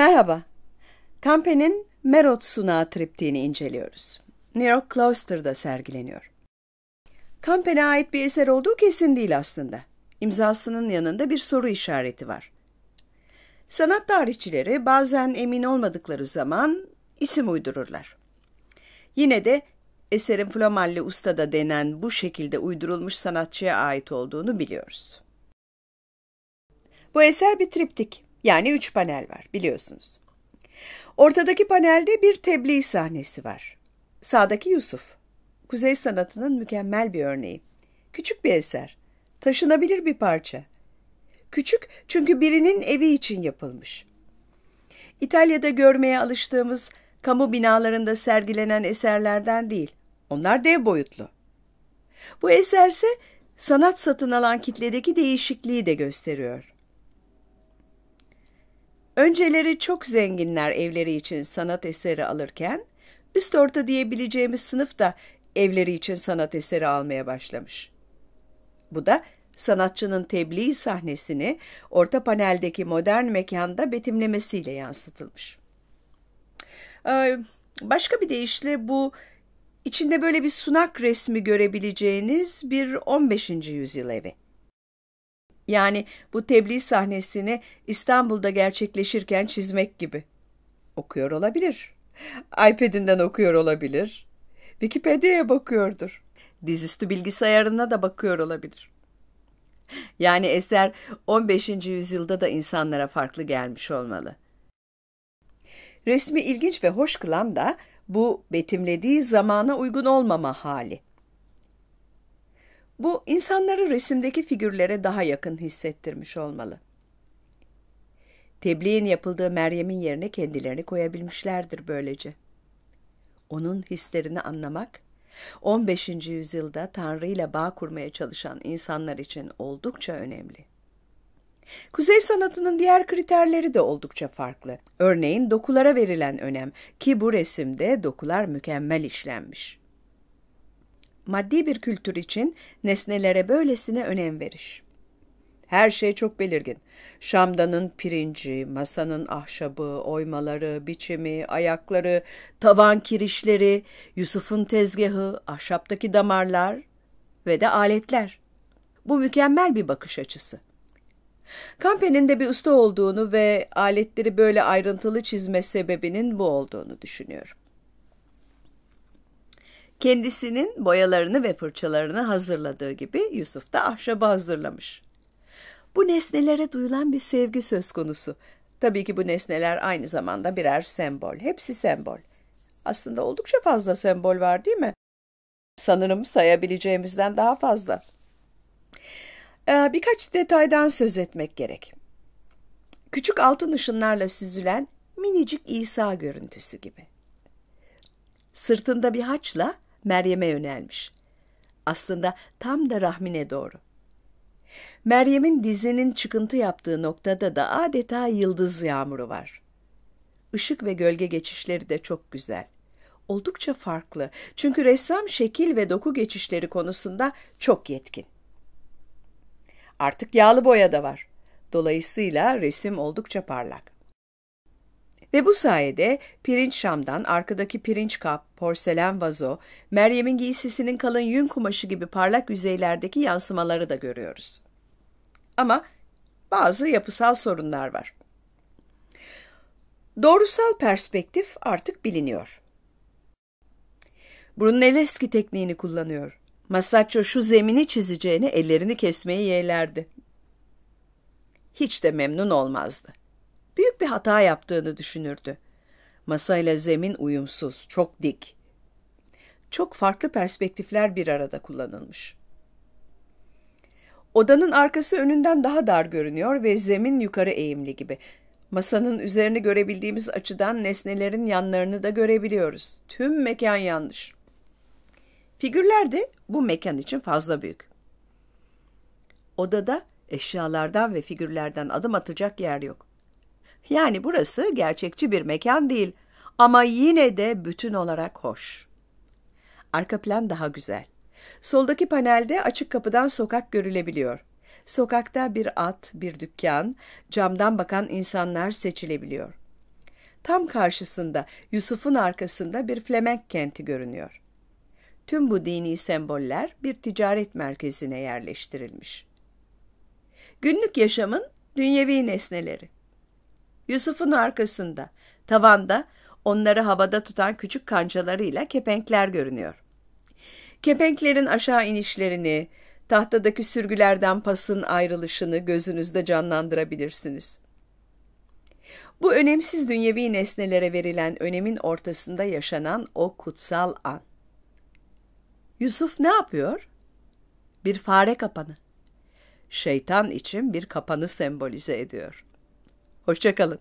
Merhaba. Campe'nin Merot sunağı triptiğini inceliyoruz. New York Cloister'da sergileniyor. Campe'ne ait bir eser olduğu kesin değil aslında. İmzasının yanında bir soru işareti var. Sanat tarihçileri bazen emin olmadıkları zaman isim uydururlar. Yine de eserin Flomalli Usta'da denen bu şekilde uydurulmuş sanatçıya ait olduğunu biliyoruz. Bu eser bir triptik. Yani üç panel var biliyorsunuz. Ortadaki panelde bir tebliğ sahnesi var. Sağdaki Yusuf. Kuzey sanatının mükemmel bir örneği. Küçük bir eser. Taşınabilir bir parça. Küçük çünkü birinin evi için yapılmış. İtalya'da görmeye alıştığımız kamu binalarında sergilenen eserlerden değil. Onlar dev boyutlu. Bu eserse sanat satın alan kitledeki değişikliği de gösteriyor. Önceleri çok zenginler evleri için sanat eseri alırken, üst orta diyebileceğimiz sınıf da evleri için sanat eseri almaya başlamış. Bu da sanatçının tebliğ sahnesini orta paneldeki modern mekanda betimlemesiyle yansıtılmış. başka bir deyişle bu içinde böyle bir sunak resmi görebileceğiniz bir 15. yüzyıl evi. Yani bu tebliğ sahnesini İstanbul'da gerçekleşirken çizmek gibi. Okuyor olabilir. iPad'inden okuyor olabilir. Wikipedia'ya bakıyordur. Dizüstü bilgisayarına da bakıyor olabilir. Yani eser 15. yüzyılda da insanlara farklı gelmiş olmalı. Resmi ilginç ve hoş kılan da bu betimlediği zamana uygun olmama hali. Bu insanları resimdeki figürlere daha yakın hissettirmiş olmalı. Tebliğin yapıldığı Meryem'in yerine kendilerini koyabilmişlerdir böylece. Onun hislerini anlamak, 15. yüzyılda Tanrı ile bağ kurmaya çalışan insanlar için oldukça önemli. Kuzey sanatının diğer kriterleri de oldukça farklı. Örneğin dokulara verilen önem ki bu resimde dokular mükemmel işlenmiş maddi bir kültür için nesnelere böylesine önem veriş. Her şey çok belirgin. Şamdanın pirinci, masanın ahşabı, oymaları, biçimi, ayakları, tavan kirişleri, Yusuf'un tezgahı, ahşaptaki damarlar ve de aletler. Bu mükemmel bir bakış açısı. Kampen'in de bir usta olduğunu ve aletleri böyle ayrıntılı çizme sebebinin bu olduğunu düşünüyorum. Kendisinin boyalarını ve fırçalarını hazırladığı gibi Yusuf da ahşabı hazırlamış. Bu nesnelere duyulan bir sevgi söz konusu. Tabii ki bu nesneler aynı zamanda birer sembol. Hepsi sembol. Aslında oldukça fazla sembol var değil mi? Sanırım sayabileceğimizden daha fazla. Ee, birkaç detaydan söz etmek gerek. Küçük altın ışınlarla süzülen minicik İsa görüntüsü gibi. Sırtında bir haçla Meryem'e yönelmiş. Aslında tam da rahmine doğru. Meryem'in dizinin çıkıntı yaptığı noktada da adeta yıldız yağmuru var. Işık ve gölge geçişleri de çok güzel. Oldukça farklı çünkü ressam şekil ve doku geçişleri konusunda çok yetkin. Artık yağlı boya da var. Dolayısıyla resim oldukça parlak. Ve bu sayede pirinç şamdan, arkadaki pirinç kap, porselen vazo, Meryem'in giysisinin kalın yün kumaşı gibi parlak yüzeylerdeki yansımaları da görüyoruz. Ama bazı yapısal sorunlar var. Doğrusal perspektif artık biliniyor. Brunelleschi tekniğini kullanıyor. Masaccio şu zemini çizeceğini ellerini kesmeyi yeğlerdi. Hiç de memnun olmazdı büyük bir hata yaptığını düşünürdü. ile zemin uyumsuz, çok dik. Çok farklı perspektifler bir arada kullanılmış. Odanın arkası önünden daha dar görünüyor ve zemin yukarı eğimli gibi. Masanın üzerini görebildiğimiz açıdan nesnelerin yanlarını da görebiliyoruz. Tüm mekan yanlış. Figürler de bu mekan için fazla büyük. Odada eşyalardan ve figürlerden adım atacak yer yok. Yani burası gerçekçi bir mekan değil ama yine de bütün olarak hoş. Arka plan daha güzel. Soldaki panelde açık kapıdan sokak görülebiliyor. Sokakta bir at, bir dükkan, camdan bakan insanlar seçilebiliyor. Tam karşısında, Yusuf'un arkasında bir Flemenk kenti görünüyor. Tüm bu dini semboller bir ticaret merkezine yerleştirilmiş. Günlük yaşamın dünyevi nesneleri. Yusuf'un arkasında. Tavanda onları havada tutan küçük kancalarıyla kepenkler görünüyor. Kepenklerin aşağı inişlerini, tahtadaki sürgülerden pasın ayrılışını gözünüzde canlandırabilirsiniz. Bu önemsiz dünyevi nesnelere verilen önemin ortasında yaşanan o kutsal an. Yusuf ne yapıyor? Bir fare kapanı. Şeytan için bir kapanı sembolize ediyor.'' Hoşçakalın.